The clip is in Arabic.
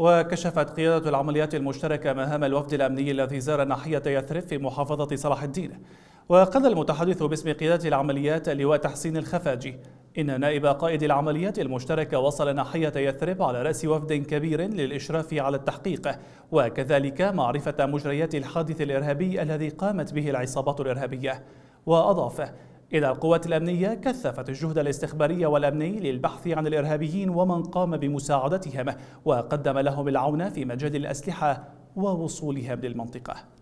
وكشفت قيادة العمليات المشتركة مهام الوفد الأمني الذي زار ناحية يثرب في محافظة صلاح الدين وقال المتحدث باسم قيادة العمليات اللواء تحسين الخفاجي إن نائب قائد العمليات المشتركة وصل ناحية يثرب على رأس وفد كبير للإشراف على التحقيق وكذلك معرفة مجريات الحادث الإرهابي الذي قامت به العصابات الإرهابية وأضاف إذا القوات الأمنية كثفت الجهد الاستخباري والأمني للبحث عن الإرهابيين ومن قام بمساعدتهم وقدم لهم العون في مجال الأسلحة ووصولهم للمنطقة